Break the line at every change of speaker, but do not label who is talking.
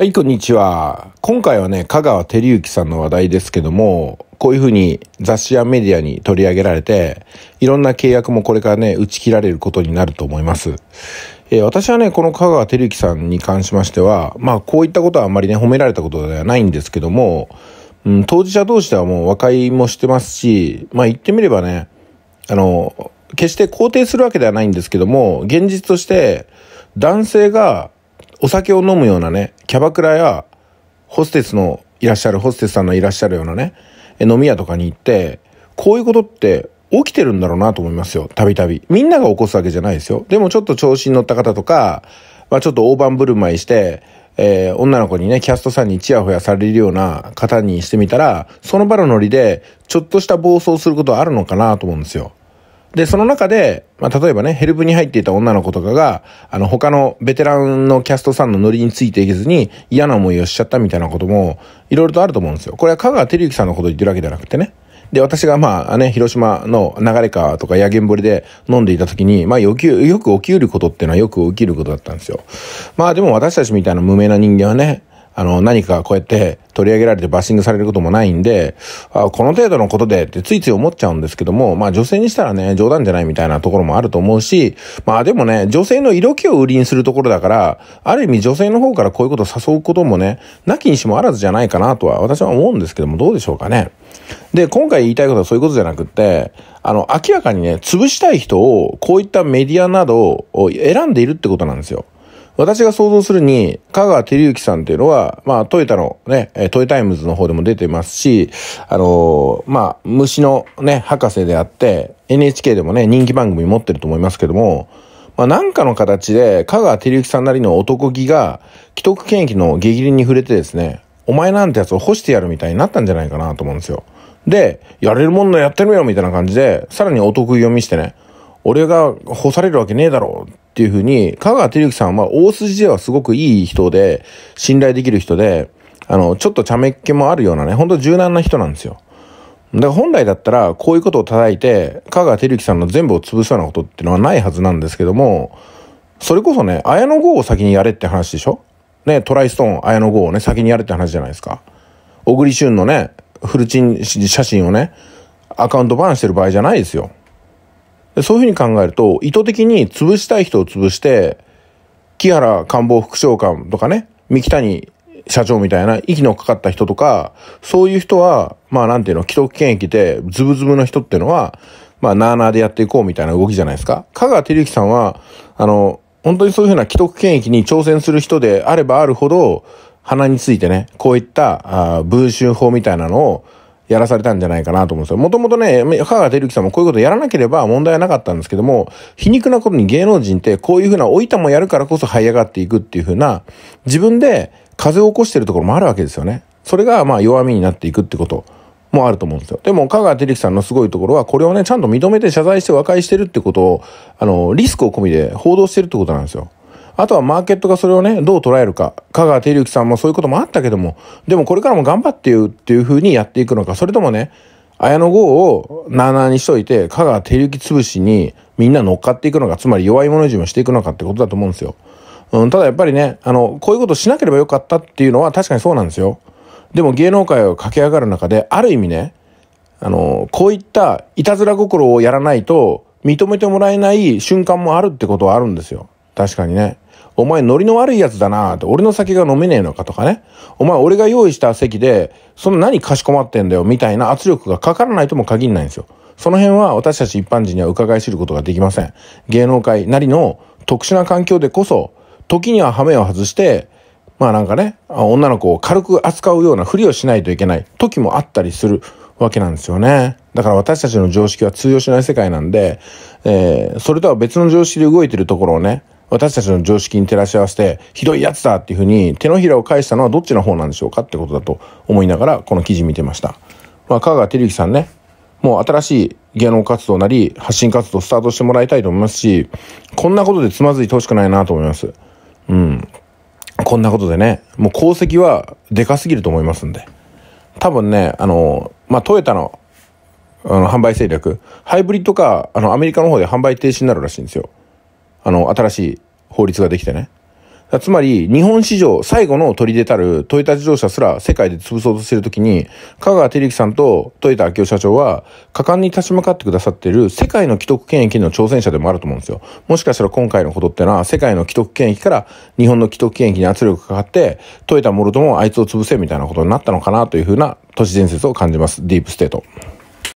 はい、こんにちは。今回はね、香川照之さんの話題ですけども、こういうふうに雑誌やメディアに取り上げられて、いろんな契約もこれからね、打ち切られることになると思います。えー、私はね、この香川照之さんに関しましては、まあ、こういったことはあんまりね、褒められたことではないんですけども、うん、当事者同士ではもう和解もしてますし、まあ、言ってみればね、あの、決して肯定するわけではないんですけども、現実として、男性がお酒を飲むようなね、キャバクラや、ホステスのいらっしゃる、ホステスさんのいらっしゃるようなね、飲み屋とかに行って、こういうことって起きてるんだろうなと思いますよ、たびたび。みんなが起こすわけじゃないですよ。でもちょっと調子に乗った方とか、まあちょっと大盤振る舞いして、えー、女の子にね、キャストさんにチヤホヤされるような方にしてみたら、その場のノリで、ちょっとした暴走することはあるのかなと思うんですよ。で、その中で、まあ、例えばね、ヘルプに入っていた女の子とかが、あの、他のベテランのキャストさんのノリについていけずに嫌な思いをしちゃったみたいなことも、いろいろとあると思うんですよ。これは香川照之さんのこと言ってるわけじゃなくてね。で、私がまあね、広島の流れ川とか野源堀で飲んでいた時に、まあよく、よく起きうることっていうのはよく起きることだったんですよ。まあでも私たちみたいな無名な人間はね、あの、何かこうやって取り上げられてバッシングされることもないんで、あこの程度のことでってついつい思っちゃうんですけども、まあ女性にしたらね、冗談じゃないみたいなところもあると思うし、まあでもね、女性の色気を売りにするところだから、ある意味女性の方からこういうことを誘うこともね、なきにしもあらずじゃないかなとは私は思うんですけども、どうでしょうかね。で、今回言いたいことはそういうことじゃなくって、あの、明らかにね、潰したい人を、こういったメディアなどを選んでいるってことなんですよ。私が想像するに、香川照之さんっていうのは、まあ、トヨタのね、トヨタイムズの方でも出てますし、あのー、まあ、虫のね、博士であって、NHK でもね、人気番組持ってると思いますけども、まあ、なんかの形で、香川照之さんなりの男気が、既得権益の激鱗に触れてですね、お前なんてやつを干してやるみたいになったんじゃないかなと思うんですよ。で、やれるもんならやってみよみたいな感じで、さらにお得意を見してね、俺が干されるわけねえだろうっていうふうに、香川照之さんは大筋ではすごくいい人で、信頼できる人で、あの、ちょっと茶目っ気もあるようなね、ほんと柔軟な人なんですよ。だから本来だったら、こういうことを叩いて、香川照之さんの全部を潰すようなことってのはないはずなんですけども、それこそね、綾野剛を先にやれって話でしょね、トライストーン、綾野剛をね、先にやれって話じゃないですか。小栗旬のね、フルチン写真をね、アカウントバンしてる場合じゃないですよ。そういうふうに考えると、意図的に潰したい人を潰して、木原官房副長官とかね、三木谷社長みたいな息のかかった人とか、そういう人は、まあなんていうの、既得権益でズブズブの人っていうのは、まあなーなーでやっていこうみたいな動きじゃないですか。香川照之さんは、あの、本当にそういうふうな既得権益に挑戦する人であればあるほど、鼻についてね、こういった、あ文春法みたいなのを、やらされたんじゃないかなと思うんですよ。もともとね、香川照之さんもこういうことやらなければ問題はなかったんですけども、皮肉なことに芸能人ってこういうふうな老いたもやるからこそ這い上がっていくっていうふうな、自分で風を起こしてるところもあるわけですよね。それがまあ弱みになっていくってこと。もあると思うんですよ。でも、香川照之さんのすごいところは、これをね、ちゃんと認めて謝罪して和解してるってことを、あの、リスクを込みで報道してるってことなんですよ。あとはマーケットがそれをね、どう捉えるか。香川照之さんもそういうこともあったけども、でもこれからも頑張って言うっていうふうにやっていくのか。それともね、綾野剛をなーなーにしといて、香川照之潰しにみんな乗っかっていくのか、つまり弱い者いじめをしていくのかってことだと思うんですよ。うん、ただやっぱりね、あの、こういうことしなければよかったっていうのは確かにそうなんですよ。でも芸能界を駆け上がる中で、ある意味ね、あの、こういったいたずら心をやらないと認めてもらえない瞬間もあるってことはあるんですよ。確かにね。お前ノリの悪いやつだなって、俺の酒が飲めねえのかとかね。お前俺が用意した席で、その何かしこまってんだよみたいな圧力がかからないとも限らないんですよ。その辺は私たち一般人には伺い知ることができません。芸能界なりの特殊な環境でこそ、時には羽目を外して、まあなんかね、女の子を軽く扱うようなふりをしないといけない時もあったりするわけなんですよね。だから私たちの常識は通用しない世界なんで、えー、それとは別の常識で動いてるところをね、私たちの常識に照らし合わせて、ひどいやつだっていうふうに手のひらを返したのはどっちの方なんでしょうかってことだと思いながら、この記事見てました。まあ、香川照之さんね、もう新しい芸能活動なり、発信活動スタートしてもらいたいと思いますし、こんなことでつまずいてほしくないなと思います。うん。こんなことでね、もう功績はでかすぎると思いますんで。多分ね、あの、まあ、トヨタの、あの、販売戦略、ハイブリッドカー、あの、アメリカの方で販売停止になるらしいんですよ。あの、新しい法律ができてね。つまり、日本史上最後の取り出たるトヨタ自動車すら世界で潰そうとしているときに、香川照之さんとトヨタ夫社長は、果敢に立ち向かってくださっている世界の既得権益の挑戦者でもあると思うんですよ。もしかしたら今回のことってのは、世界の既得権益から日本の既得権益に圧力がかかって、トヨタもろともあいつを潰せみたいなことになったのかなというふうな都市伝説を感じます。ディープステート。